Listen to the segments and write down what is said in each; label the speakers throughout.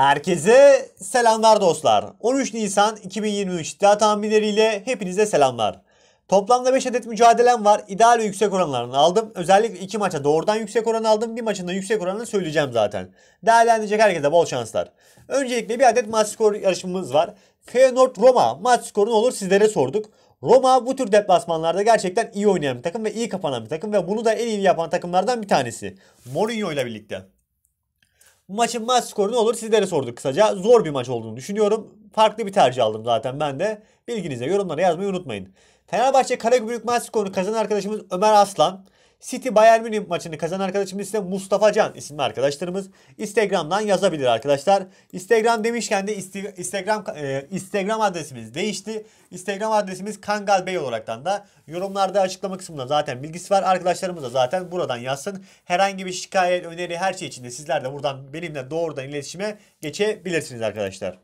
Speaker 1: Herkese selamlar dostlar. 13 Nisan 2023 iddia tahminleriyle hepinize selamlar. Toplamda 5 adet mücadelem var. İdeal ve yüksek oranlarını aldım. Özellikle 2 maça doğrudan yüksek oran aldım. Bir maçında yüksek oranını söyleyeceğim zaten. Değerlendirecek herkese bol şanslar. Öncelikle bir adet maç skoru yarışımız var. Feyenoord Roma maç skoru ne olur sizlere sorduk. Roma bu tür deplasmanlarda gerçekten iyi oynayan bir takım ve iyi kapanan bir takım ve bunu da en iyi yapan takımlardan bir tanesi. Mourinho ile birlikte. Bu maçın maç skoru ne olur sizlere sorduk kısaca. Zor bir maç olduğunu düşünüyorum. Farklı bir tercih aldım zaten ben de. Bilginize yorumlara yazmayı unutmayın. Fenerbahçe Karagümrük maç skorunu kazanan arkadaşımız Ömer Aslan. City Bayern Münih maçını kazanan arkadaşımız ise Mustafa Can isimli arkadaşlarımız. Instagram'dan yazabilir arkadaşlar. Instagram demişken de Instagram e, Instagram adresimiz değişti. Instagram adresimiz Kangal Bey olaraktan da yorumlarda açıklama kısmında zaten bilgisi var. Arkadaşlarımız da zaten buradan yazsın. Herhangi bir şikayet, öneri her şey için de sizler de buradan benimle doğrudan iletişime geçebilirsiniz arkadaşlar.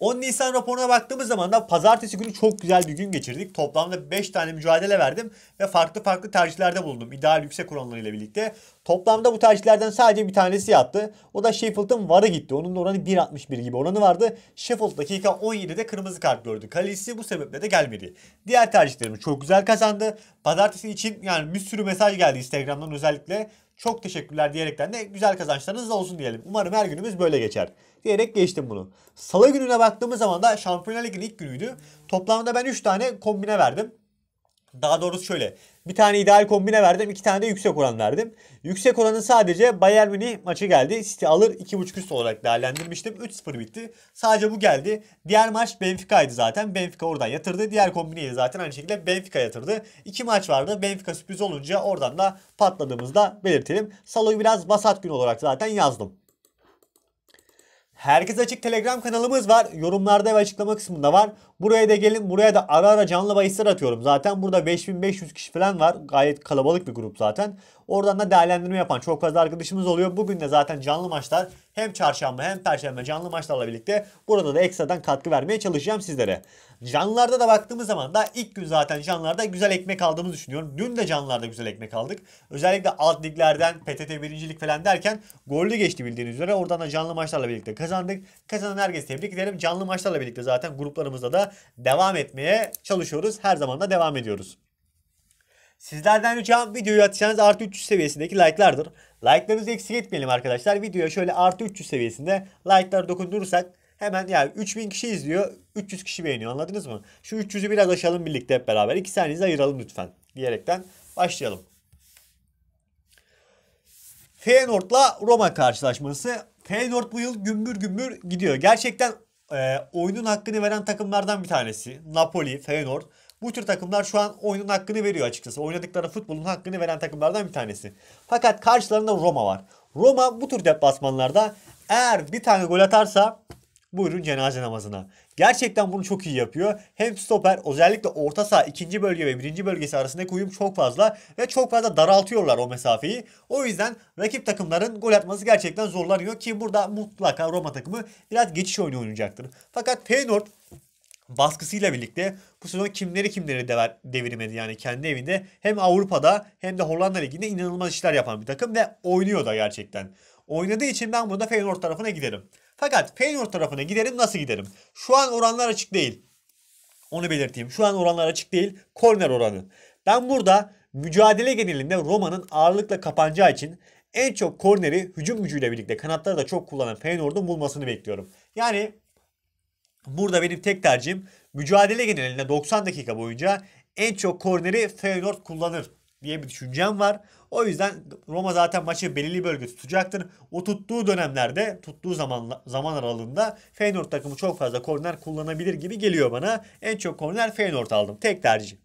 Speaker 1: 10 Nisan raporuna baktığımız zaman da pazartesi günü çok güzel bir gün geçirdik. Toplamda 5 tane mücadele verdim ve farklı farklı tercihlerde bulundum. İdeal yüksek oranlarıyla birlikte. Toplamda bu tercihlerden sadece bir tanesi yattı. O da Sheffield'ın varı gitti. Onun da oranı 1.61 gibi oranı vardı. Sheffield dakika 17'de kırmızı kart gördü. Kalesi bu sebeple de gelmedi. Diğer tercihlerimiz çok güzel kazandı. Pazartesi için yani bir sürü mesaj geldi Instagram'dan özellikle. Çok teşekkürler diyerekten de güzel kazançlarınız olsun diyelim. Umarım her günümüz böyle geçer diyerek geçtim bunu. Salı gününe baktığımız zaman da Şampiyonlar Ligi'nin ilk günüydü. Toplamda ben 3 tane kombine verdim. Daha doğrusu şöyle. Bir tane ideal kombine verdim. iki tane de yüksek oran verdim. Yüksek oranın sadece Bayern Münih maçı geldi. City alır 2.5 üst olarak değerlendirmiştim. 3-0 bitti. Sadece bu geldi. Diğer maç Benfica'ydı zaten. Benfica oradan yatırdı. Diğer kombineyi de zaten aynı şekilde Benfica yatırdı. İki maç vardı. Benfica sürpriz olunca oradan da patladığımızda belirtelim. Salo'yu biraz basat gün olarak zaten yazdım. Herkes Açık Telegram kanalımız var. Yorumlarda ve açıklama kısmında var. Buraya da gelin buraya da ara ara canlı bahisler atıyorum. Zaten burada 5500 kişi falan var. Gayet kalabalık bir grup zaten. Oradan da değerlendirme yapan çok fazla arkadaşımız oluyor. Bugün de zaten canlı maçlar hem çarşamba hem perşembe canlı maçlarla birlikte burada da ekstradan katkı vermeye çalışacağım sizlere. Canlılarda da baktığımız zaman da ilk gün zaten canlılarda güzel ekmek aldığımızı düşünüyorum. Dün de canlılarda güzel ekmek aldık. Özellikle alt liglerden PTT birincilik falan derken gollü geçti bildiğiniz üzere. Oradan da canlı maçlarla birlikte kazandık. Kazanan herkese tebrik ederim. Canlı maçlarla birlikte zaten gruplarımızda da devam etmeye çalışıyoruz. Her zaman da devam ediyoruz. Sizlerden ricam videoyu atacağınız artı 300 seviyesindeki like'lardır. Like'larınızı eksik etmeyelim arkadaşlar. Videoya şöyle artı 300 seviyesinde like'lar dokundurursak hemen yani 3000 kişi izliyor 300 kişi beğeniyor anladınız mı? Şu 300'ü biraz aşalım birlikte hep beraber. 2 saniyenizi ayıralım lütfen diyerekten başlayalım. Feyenoord'la Roma karşılaşması. Feyenoord bu yıl gümbür gümbür gidiyor. Gerçekten e, oyunun hakkını veren takımlardan bir tanesi. Napoli, Feyenoord. Bu tür takımlar şu an oyunun hakkını veriyor açıkçası. Oynadıkları futbolun hakkını veren takımlardan bir tanesi. Fakat karşılarında Roma var. Roma bu tür deplasmanlarda eğer bir tane gol atarsa Buyurun cenaze namazına. Gerçekten bunu çok iyi yapıyor. Hem stoper özellikle orta saha ikinci bölge ve birinci bölgesi arasındaki uyum çok fazla ve çok fazla daraltıyorlar o mesafeyi. O yüzden rakip takımların gol atması gerçekten zorlanıyor ki burada mutlaka Roma takımı biraz geçiş oyunu oynayacaktır. Fakat Feyenoord baskısıyla birlikte bu sezon kimleri kimleri dever, devirmedi yani kendi evinde hem Avrupa'da hem de Hollanda Ligi'nde inanılmaz işler yapan bir takım ve oynuyor da gerçekten. Oynadığı için ben burada Feyenoord tarafına giderim. Fakat Feyenoord tarafına giderim nasıl giderim? Şu an oranlar açık değil. Onu belirteyim. Şu an oranlar açık değil. Korner oranı. Ben burada mücadele genelinde Roma'nın ağırlıkla kapanacağı için en çok korneri hücum gücüyle birlikte kanatları da çok kullanan Feyenoord'un bulmasını bekliyorum. Yani burada benim tek tercihim mücadele genelinde 90 dakika boyunca en çok korneri Feyenoord kullanır diye bir düşüncem var. O yüzden Roma zaten maçı belirli bölge tutacaktır. O tuttuğu dönemlerde, tuttuğu zaman zaman aralığında Feyenoord takımı çok fazla korner kullanabilir gibi geliyor bana. En çok korner Feyenoord aldım. Tek tercih.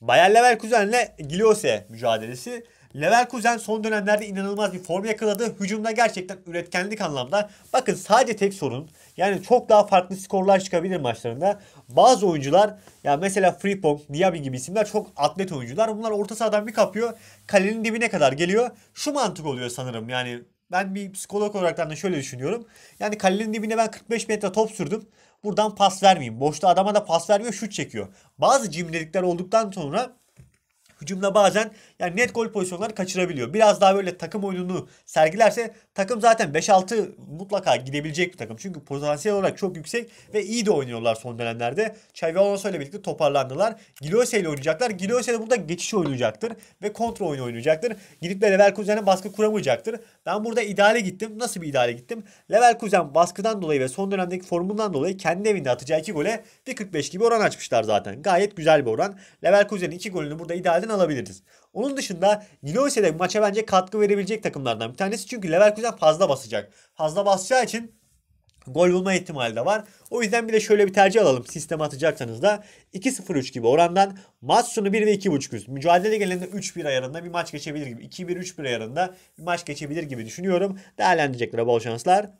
Speaker 1: Bayer Leverkusen'le Giliose mücadelesi. Leverkusen son dönemlerde inanılmaz bir form yakaladı. Hücumda gerçekten üretkenlik anlamda. Bakın sadece tek sorun yani çok daha farklı skorlar çıkabilir maçlarında. Bazı oyuncular ya yani mesela Frimpong, Diaby gibi isimler çok atlet oyuncular. Bunlar orta sahadan bir kapıyor. Kalenin dibine kadar geliyor. Şu mantık oluyor sanırım yani ben bir psikolog olarak da şöyle düşünüyorum. Yani kalenin dibine ben 45 metre top sürdüm. Buradan pas vermeyeyim. Boşta adama da pas vermiyor şut çekiyor. Bazı cimrilikler olduktan sonra hücumda bazen yani net gol pozisyonları kaçırabiliyor. Biraz daha böyle takım oyununu sergilerse takım zaten 5-6 mutlaka gidebilecek bir takım. Çünkü potansiyel olarak çok yüksek ve iyi de oynuyorlar son dönemlerde. Xavi Alonso ile birlikte toparlandılar. Gilose ile oynayacaklar. Gilose de burada geçiş oynayacaktır ve kontrol oyunu oynayacaktır. Gidip de Leverkusen'e baskı kuramayacaktır. Ben burada ideale gittim. Nasıl bir ideale gittim? Leverkusen baskıdan dolayı ve son dönemdeki formundan dolayı kendi evinde atacağı 2 gole 1.45 gibi oran açmışlar zaten. Gayet güzel bir oran. Leverkusen'in 2 golünü burada idealden alabiliriz. Onun dışında Niloise de maça bence katkı verebilecek takımlardan bir tanesi. Çünkü Leverkusen fazla basacak. Fazla basacağı için gol bulma ihtimali de var. O yüzden bir de şöyle bir tercih alalım. Sistem atacaksanız da 2-0-3 gibi orandan maç sonu 1 ve 2.5 üst. Mücadele gelende 3-1 ayarında bir maç geçebilir gibi. 2-1-3-1 ayarında bir maç geçebilir gibi düşünüyorum. Değerlendireceklere bol şanslar.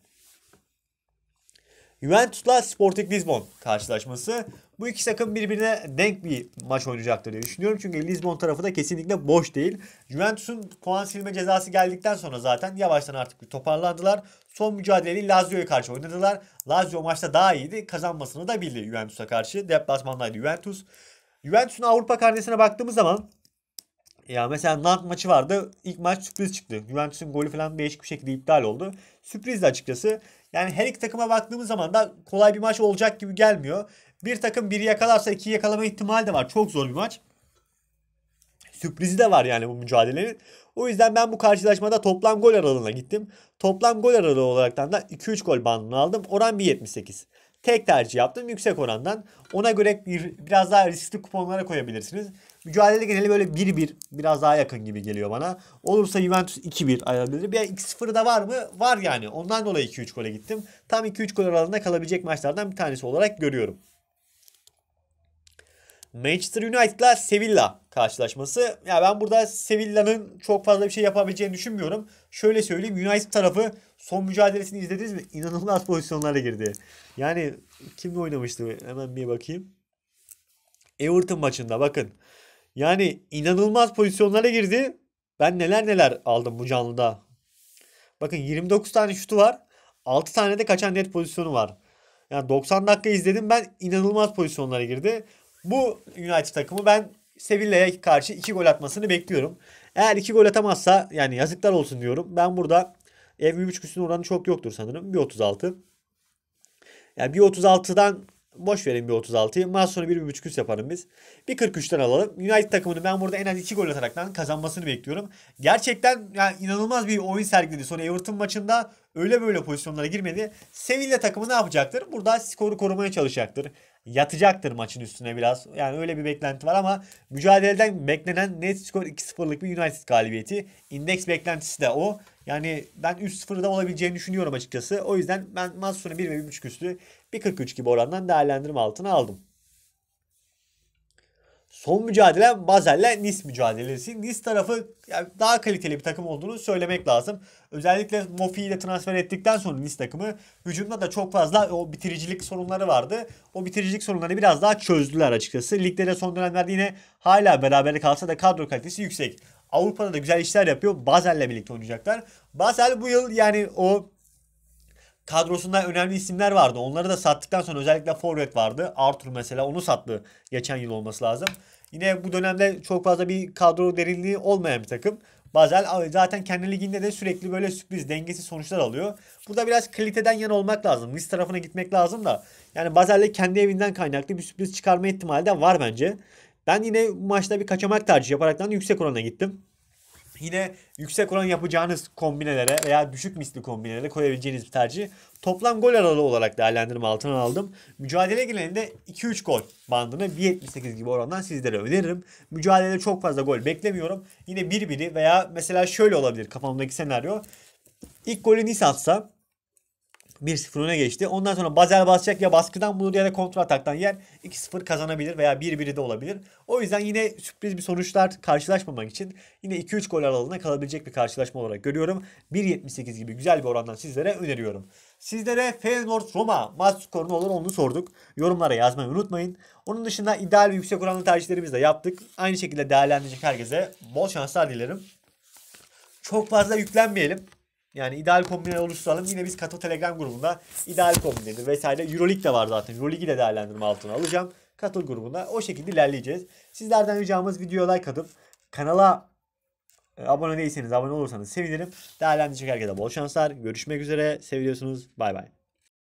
Speaker 1: Juventus'la Sporting Lisbon karşılaşması. Bu iki takım birbirine denk bir maç oynayacaktır diye düşünüyorum. Çünkü Lisbon tarafı da kesinlikle boş değil. Juventus'un puan silme cezası geldikten sonra zaten yavaştan artık bir toparlandılar. Son mücadeleyi Lazio'ya karşı oynadılar. Lazio maçta daha iyiydi. Kazanmasını da bildi Juventus'a karşı. Deplasmandaydı Juventus. Juventus'un Avrupa karnesine baktığımız zaman ya mesela Nant maçı vardı. İlk maç sürpriz çıktı. Juventus'un golü falan değişik bir şekilde iptal oldu. Sürprizdi açıkçası. Yani her iki takıma baktığımız zaman da kolay bir maç olacak gibi gelmiyor. Bir takım biri yakalarsa iki yakalama ihtimali de var. Çok zor bir maç. Sürprizi de var yani bu mücadelenin. O yüzden ben bu karşılaşmada toplam gol aralığına gittim. Toplam gol aralığı olaraktan da 2-3 gol bandını aldım. Oran 1.78. Tek tercih yaptım yüksek orandan. Ona göre bir, biraz daha riskli kuponlara koyabilirsiniz. Mücadele geneli böyle 1-1 biraz daha yakın gibi geliyor bana. Olursa Juventus 2-1 ayırabilir. Bir 2-0 da var mı? Var yani. Ondan dolayı 2-3 gole gittim. Tam 2-3 gol aralığında kalabilecek maçlardan bir tanesi olarak görüyorum. Manchester United'la Sevilla karşılaşması. Ya ben burada Sevilla'nın çok fazla bir şey yapabileceğini düşünmüyorum. Şöyle söyleyeyim United tarafı son mücadelesini izlediniz mi? İnanılmaz pozisyonlara girdi. Yani kimle oynamıştı? Hemen bir bakayım. Everton maçında bakın. Yani inanılmaz pozisyonlara girdi. Ben neler neler aldım bu canlıda. Bakın 29 tane şutu var. 6 tane de kaçan net pozisyonu var. Yani 90 dakika izledim ben inanılmaz pozisyonlara girdi. Bu United takımı ben Sevilla'ya karşı 2 gol atmasını bekliyorum. Eğer 2 gol atamazsa yani yazıklar olsun diyorum. Ben burada ev 1.5 üstünün oranı çok yoktur sanırım. 1.36. Yani 1.36'dan boş verin 1.36'yı. Maç sonu 1.5 üst yaparım biz. 1.43'ten alalım. United takımını ben burada en az 2 gol ataraktan kazanmasını bekliyorum. Gerçekten yani inanılmaz bir oyun sergiledi. Sonra Everton maçında öyle böyle pozisyonlara girmedi. Sevilla takımı ne yapacaktır? Burada skoru korumaya çalışacaktır yatacaktır maçın üstüne biraz. Yani öyle bir beklenti var ama mücadeleden beklenen net skor 2-0'lık bir United galibiyeti. İndeks beklentisi de o. Yani ben 3-0'da olabileceğini düşünüyorum açıkçası. O yüzden ben maç sonu 1 ve 1.5 üstü 1.43 gibi orandan değerlendirme altına aldım son mücadele Bazel'le Nice mücadelesi. Nice tarafı yani daha kaliteli bir takım olduğunu söylemek lazım. Özellikle Mofi'yi de transfer ettikten sonra Nice takımı hücumda da çok fazla o bitiricilik sorunları vardı. O bitiricilik sorunlarını biraz daha çözdüler açıkçası. Ligde de son dönemlerde yine hala beraber kalsa da kadro kalitesi yüksek. Avrupa'da da güzel işler yapıyor. Bazel'le birlikte oynayacaklar. Basel bu yıl yani o kadrosunda önemli isimler vardı. Onları da sattıktan sonra özellikle forvet vardı. Arthur mesela onu sattı geçen yıl olması lazım. Yine bu dönemde çok fazla bir kadro derinliği olmayan bir takım. Basel zaten kendi liginde de sürekli böyle sürpriz dengesi sonuçlar alıyor. Burada biraz kaliteden yan olmak lazım. List tarafına gitmek lazım da. Yani Basel'le kendi evinden kaynaklı bir sürpriz çıkarma ihtimali de var bence. Ben yine bu maçta bir kaçamak tercih yaparaktan yüksek orana gittim. Yine yüksek oran yapacağınız kombinelere veya düşük misli kombinelere koyabileceğiniz bir tercih. Toplam gol aralığı olarak değerlendirme altına aldım. Mücadele genelinde 2-3 gol bandını 1.78 gibi orandan sizlere öneririm. Mücadelede çok fazla gol beklemiyorum. Yine 1-1'i veya mesela şöyle olabilir kafamdaki senaryo. İlk golü Nice atsa 1-0 öne geçti. Ondan sonra Bazel basacak ya baskıdan bulur ya da kontrol ataktan yer. 2-0 kazanabilir veya 1-1 de olabilir. O yüzden yine sürpriz bir sonuçlar karşılaşmamak için yine 2-3 gol aralığına kalabilecek bir karşılaşma olarak görüyorum. 1.78 gibi güzel bir orandan sizlere öneriyorum. Sizlere Feyenoord Roma maç skoru ne olur onu sorduk. Yorumlara yazmayı unutmayın. Onun dışında ideal ve yüksek oranlı tercihlerimizi de yaptık. Aynı şekilde değerlendirecek herkese bol şanslar dilerim. Çok fazla yüklenmeyelim. Yani ideal kombine oluşturalım. Yine biz Kato Telegram grubunda ideal kombinedir vesaire. Euroleague de var zaten. Euroleague'i de değerlendirme altına alacağım. Katıl grubunda o şekilde ilerleyeceğiz. Sizlerden ricamız videoya like atıp kanala e, abone değilseniz abone olursanız sevinirim. Değerlendirecek herkese bol şanslar. Görüşmek üzere. Seviyorsunuz. Bay bay.